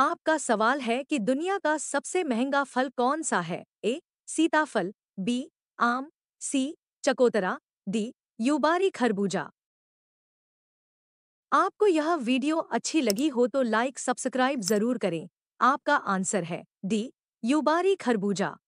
आपका सवाल है कि दुनिया का सबसे महंगा फल कौन सा है ए सीताफल बी आम सी चकोतरा डी युबारी खरबूजा आपको यह वीडियो अच्छी लगी हो तो लाइक सब्सक्राइब जरूर करें आपका आंसर है डी युबारी खरबूजा